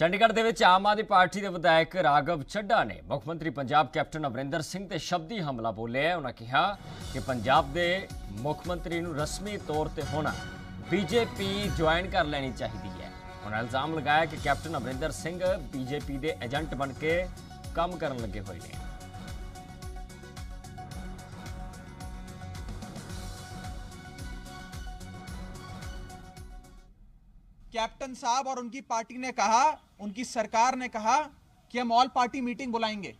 ਚੰਡੀਗੜ੍ਹ ਦੇ ਵਿੱਚ ਆਮ ਆਦਮੀ ਪਾਰਟੀ ਦੇ ਵਿਧਾਇਕ ਰਾਗਵ ਛੱਡਾ ਨੇ ਮੁੱਖ ਮੰਤਰੀ ਪੰਜਾਬ ਕੈਪਟਨ ਅਮਰਿੰਦਰ ਸਿੰਘ ਤੇ ਸ਼ਬਦੀ ਹਮਲਾ ਬੋਲਿਆ ਉਹਨਾਂ ਕਿਹਾ ਕਿ ਪੰਜਾਬ ਦੇ ਮੁੱਖ ਮੰਤਰੀ ਨੂੰ ਰਸਮੀ ਤੌਰ ਤੇ ਹੋਣਾ ਬੀਜੇਪੀ ਜੁਆਇਨ ਕਰ ਲੈਣੀ ਚਾਹੀਦੀ ਹੈ ਉਹਨਾਂ ਇਲਜ਼ਾਮ ਲਗਾਇਆ ਕਿ ਕੈਪਟਨ ਅਮਰਿੰਦਰ ਸਿੰਘ ਬੀਜੇਪੀ ਦੇ ਏਜੰਟ ਬਣ ਕੇ ਕੰਮ ਕਰਨ ਲੱਗੇ ਹੋਏ ਨੇ कैप्टन साहब और उनकी पार्टी ने कहा उनकी सरकार ने कहा कि हम ऑल पार्टी मीटिंग बुलाएंगे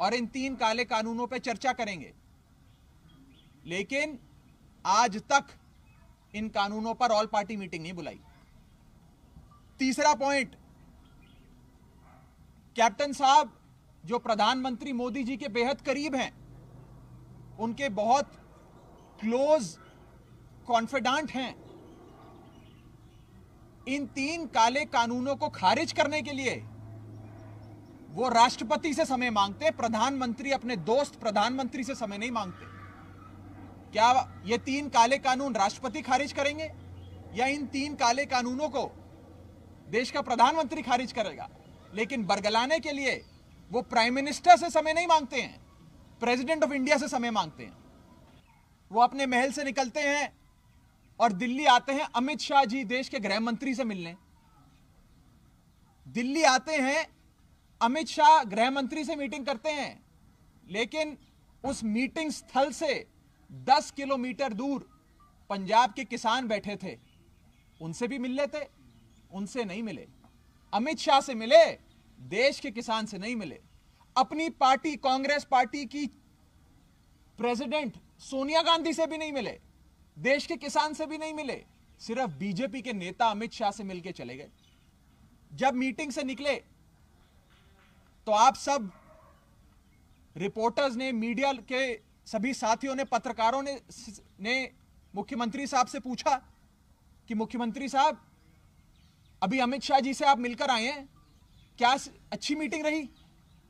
और इन तीन काले कानूनों पर चर्चा करेंगे लेकिन आज तक इन कानूनों पर ऑल पार्टी मीटिंग नहीं बुलाई तीसरा पॉइंट कैप्टन साहब जो प्रधानमंत्री मोदी जी के बेहद करीब हैं उनके बहुत क्लोज कॉन्फिडेंट हैं इन तीन काले कानूनों को खारिज करने के लिए वो राष्ट्रपति से समय मांगते प्रधानमंत्री अपने दोस्त प्रधानमंत्री से समय नहीं मांगते क्या ये तीन काले कानून राष्ट्रपति खारिज करेंगे या इन तीन काले कानूनों को देश का प्रधानमंत्री खारिज करेगा लेकिन बरगलाने के लिए वो प्राइम मिनिस्टर से समय नहीं मांगते हैं प्रेसिडेंट ऑफ इंडिया से समय मांगते हैं वो अपने महल से निकलते हैं और दिल्ली आते हैं अमित शाह जी देश के गृह मंत्री से मिलने दिल्ली आते हैं अमित शाह गृह मंत्री से मीटिंग करते हैं लेकिन उस मीटिंग स्थल से 10 किलोमीटर दूर पंजाब के किसान बैठे थे उनसे भी मिल लेते उनसे नहीं मिले अमित शाह से मिले देश के किसान से नहीं मिले अपनी पार्टी कांग्रेस पार्टी की प्रेसिडेंट सोनिया गांधी से भी नहीं मिले देश के किसान से भी नहीं मिले सिर्फ बीजेपी के नेता अमित शाह से मिलके चले गए जब मीटिंग से निकले तो आप सब रिपोर्टर्स ने मीडिया के सभी साथियों ने पत्रकारों ने ने मुख्यमंत्री साहब से पूछा कि मुख्यमंत्री साहब अभी अमित शाह जी से आप मिलकर आए हैं क्या अच्छी मीटिंग रही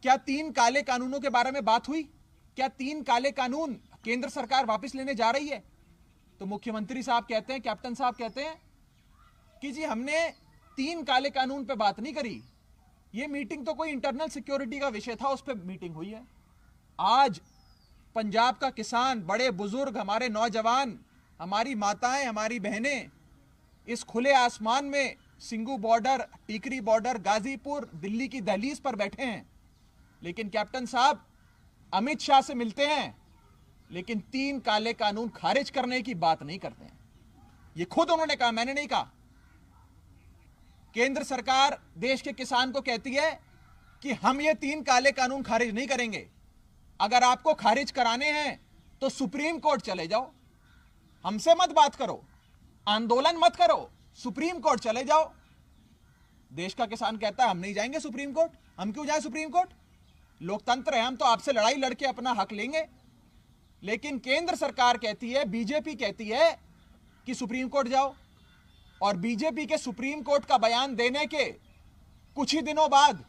क्या तीन काले कानूनों के बारे में बात हुई क्या तीन काले कानून केंद्र सरकार वापस लेने जा रही है तो मुख्यमंत्री साहब कहते हैं कैप्टन साहब कहते हैं कि जी हमने तीन काले कानून पे बात नहीं करी ये मीटिंग तो कोई इंटरनल सिक्योरिटी का विषय था उस पर मीटिंग हुई है आज पंजाब का किसान बड़े बुजुर्ग हमारे नौजवान हमारी माताएं हमारी बहनें इस खुले आसमान में सिंगू बॉर्डर टीकरी बॉर्डर गाजीपुर दिल्ली की दहलीज पर बैठे हैं लेकिन कैप्टन साहब अमित शाह से मिलते हैं लेकिन तीन काले कानून खारिज करने की बात नहीं करते हैं ये खुद उन्होंने कहा मैंने नहीं कहा केंद्र सरकार देश के किसान को कहती है कि हम ये तीन काले कानून खारिज नहीं करेंगे अगर आपको खारिज कराने हैं तो सुप्रीम कोर्ट चले जाओ हमसे मत बात करो आंदोलन मत करो सुप्रीम कोर्ट चले जाओ देश का किसान कहता है हम नहीं जाएंगे सुप्रीम कोर्ट हम क्यों जाए सुप्रीम कोर्ट लोकतंत्र है हम तो आपसे लड़ाई लड़के अपना हक लेंगे लेकिन केंद्र सरकार कहती है बीजेपी कहती है कि सुप्रीम कोर्ट जाओ और बीजेपी के सुप्रीम कोर्ट का बयान देने के कुछ ही दिनों बाद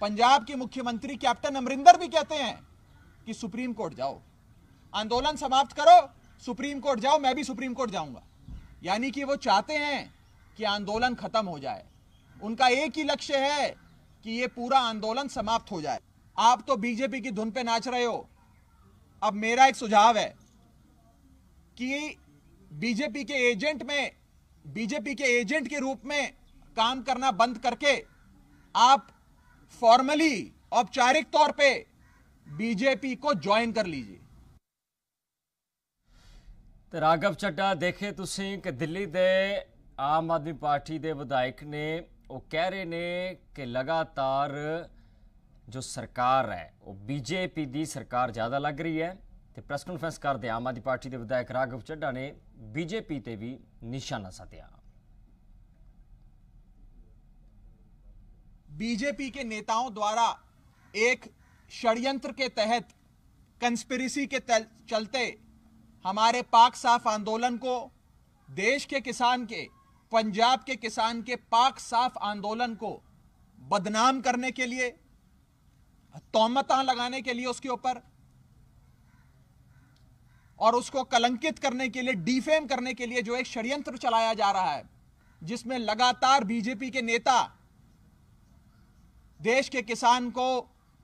पंजाब के मुख्यमंत्री कैप्टन अमरिंदर भी कहते हैं कि सुप्रीम कोर्ट जाओ आंदोलन समाप्त करो सुप्रीम कोर्ट जाओ मैं भी सुप्रीम कोर्ट जाऊंगा यानी कि वो चाहते हैं कि आंदोलन खत्म हो जाए उनका एक ही लक्ष्य है कि ये पूरा आंदोलन समाप्त हो जाए आप तो बीजेपी की धुन पे नाच रहे हो अब मेरा एक सुझाव है कि बीजेपी के एजेंट में बीजेपी के एजेंट के रूप में काम करना बंद करके आप फॉर्मली औपचारिक तौर पे बीजेपी को ज्वाइन कर लीजिए तो राघव चड्डा देखे तुम कि दिल्ली दे आम आदमी पार्टी के विधायक ने वो कह रहे ਨੇ कि लगातार जो सरकार है वो बीजेपी की सरकार ज्यादा लग रही है तो प्रैस कॉन्फ्रेंस करद आम आदमी पार्टी के विधायक राघव चड्ढा ने बीजेपी से भी निशाना ਸਾਧਿਆ बीजेपी के नेताओं द्वारा एक षड्यंत्र के तहत कंस्पिरेसी के चलते हमारे पाक साफ आंदोलन को देश के किसान के पंजाब के किसान के पाक साफ आंदोलन को बदनाम करने के लिए तोहमता लगाने के लिए उसके ऊपर और उसको कलंकित करने के लिए डिफेम करने के लिए जो एक षड्यंत्र चलाया जा रहा है जिसमें लगातार बीजेपी के नेता देश के किसान को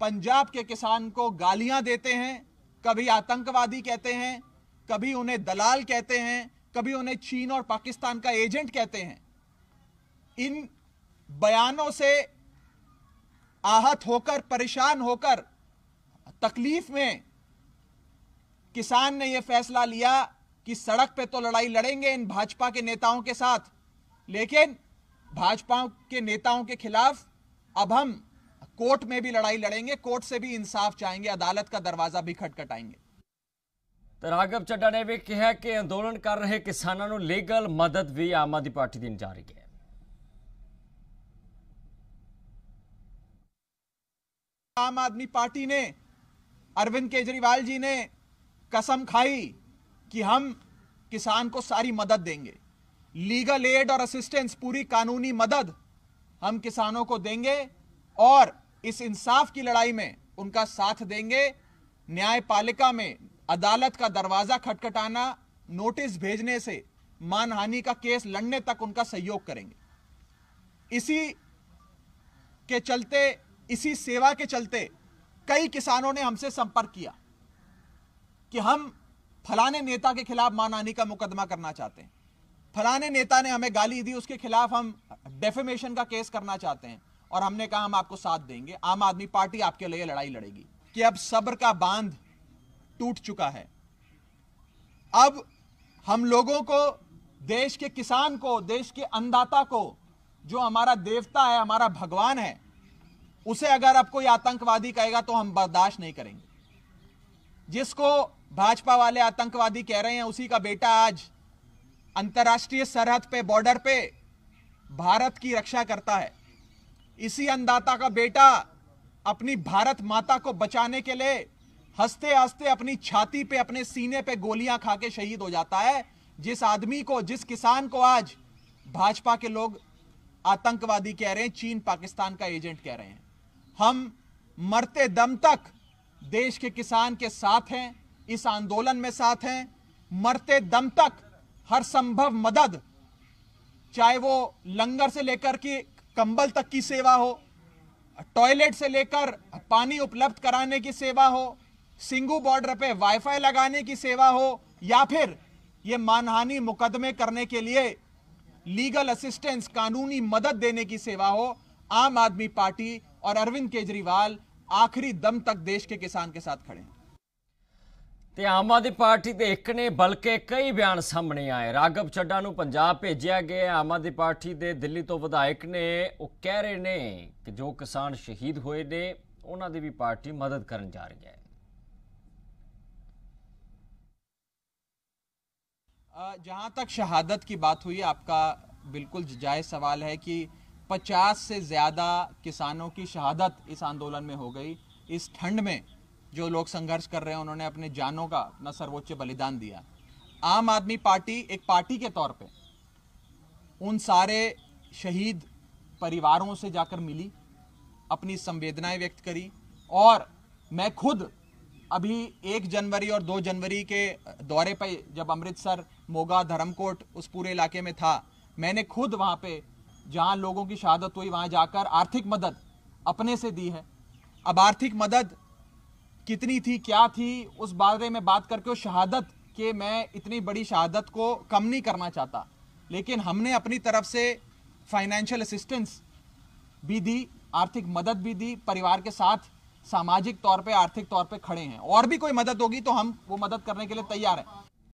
पंजाब के किसान को गालियां देते हैं कभी आतंकवादी कहते हैं कभी उन्हें दलाल कहते हैं कभी उन्हें चीन और पाकिस्तान का एजेंट कहते हैं इन बयानों से आहत होकर परेशान होकर तकलीफ में किसान ने यह फैसला लिया कि सड़क पे तो लड़ाई लड़ेंगे इन भाजपा के नेताओं के साथ लेकिन भाजपा के नेताओं के खिलाफ अब हम कोर्ट में भी लड़ाई लड़ेंगे कोर्ट से भी इंसाफ चाहेंगे अदालत का दरवाजा भी खटखटाएंगे तो राघव चड्डा ने भी कहा कि आंदोलन कर रहे किसानों लीगल मदद भी आम आदमी पार्टी दिन जा रही है आम आदमी पार्टी ने अरविंद केजरीवाल जी ने कसम खाई कि हम किसान को सारी मदद देंगे लीगल एड और असिस्टेंस पूरी कानूनी मदद हम किसानों को देंगे और इस इंसाफ की लड़ाई में उनका साथ देंगे न्यायपालिका में अदालत का दरवाजा खटखटाना नोटिस भेजने से मानहानि का केस लड़ने तक उनका सहयोग करेंगे इसी के चलते इसी सेवा के चलते कई किसानों ने हमसे संपर्क किया कि हम फलाने नेता के खिलाफ मानहानी का मुकदमा करना चाहते हैं फलाने नेता ने हमें गाली दी उसके खिलाफ हम डेफेमेशन का केस करना चाहते हैं और हमने कहा हम आपको साथ देंगे आम आदमी पार्टी आपके लिए लड़ाई लड़ेगी कि अब सब्र का बांध टूट चुका है अब हम लोगों को देश के किसान को देश के अन्नदाता को जो हमारा देवता है हमारा भगवान है उसे अगर अब कोई आतंकवादी कहेगा तो हम बर्दाश्त नहीं करेंगे जिसको भाजपा वाले आतंकवादी कह रहे हैं उसी का बेटा आज अंतर्राष्ट्रीय सरहद पे बॉर्डर पे भारत की रक्षा करता है इसी अंदाता का बेटा अपनी भारत माता को बचाने के लिए हंसते हंसते अपनी छाती पे अपने सीने पे गोलियां खा के शहीद हो जाता है जिस आदमी को जिस किसान को आज भाजपा के लोग आतंकवादी कह रहे हैं चीन पाकिस्तान का एजेंट कह रहे हैं हम मरते दम तक देश के किसान के साथ हैं इस आंदोलन में साथ हैं मरते दम तक हर संभव मदद चाहे वो लंगर से लेकर के कंबल तक की सेवा हो टॉयलेट से लेकर पानी उपलब्ध कराने की सेवा हो सिंगू बॉर्डर पे वाईफाई लगाने की सेवा हो या फिर ये मानहानि मुकदमे करने के लिए लीगल असिस्टेंस कानूनी मदद देने की सेवा हो आम आदमी पार्टी और अरविंद केजरीवाल आखिरी दम तक देश के किसान के साथ खड़े हैं ਤੇ ਆਮ ਆਦਮੀ ਪਾਰਟੀ ਦੇ ਇੱਕ ਨੇ ਬਲਕਿ ਕਈ ਬਿਆਨ ਸਾਹਮਣੇ ਆਏ ਰਾਗਵ ਚੱਡਾ ਨੂੰ ਪੰਜਾਬ ਭੇਜਿਆ ਗਿਆ ਆਮ ਆਦਮੀ ਪਾਰਟੀ ਦੇ ਦਿੱਲੀ ਤੋਂ ਵਿਧਾਇਕ ਨੇ ਉਹ ਕਹਿ ਰਹੇ ਨੇ ਕਿ ਜੋ ਕਿਸਾਨ ਸ਼ਹੀਦ ਹੋਏ ਨੇ ਉਹਨਾਂ ਦੀ ਵੀ ਪਾਰਟੀ ਮਦਦ ਕਰਨ ਜਾ ਰਹੀ ਹੈ ਤੱਕ ਸ਼ਹਾਦਤ ਦੀ ਬਾਤ ਹੋਈ ਹੈ ਆਪਕਾ ਬਿਲਕੁਲ ਜਾਇਜ਼ ਸਵਾਲ ਹੈ ਕਿ पचास से ज़्यादा किसानों की शहादत इस आंदोलन में हो गई इस ठंड में जो लोग संघर्ष कर रहे हैं उन्होंने अपने जानों का अपना सर्वोच्च बलिदान दिया आम आदमी पार्टी एक पार्टी के तौर पे उन सारे शहीद परिवारों से जाकर मिली अपनी संवेदनाएं व्यक्त करी और मैं खुद अभी एक जनवरी और दो जनवरी के दौरे पर जब अमृतसर मोगा धर्मकोट उस पूरे इलाके में था मैंने खुद वहाँ पे जहाँ लोगों की शहादत हुई वहां जाकर आर्थिक मदद अपने से दी है अब आर्थिक मदद कितनी थी क्या थी उस बारे में बात करके उस शहादत के मैं इतनी बड़ी शहादत को कम नहीं करना चाहता लेकिन हमने अपनी तरफ से फाइनेंशियल असिस्टेंस भी दी आर्थिक मदद भी दी परिवार के साथ सामाजिक तौर पे आर्थिक तौर पे खड़े हैं और भी कोई मदद होगी तो हम वो मदद करने के लिए तैयार हैं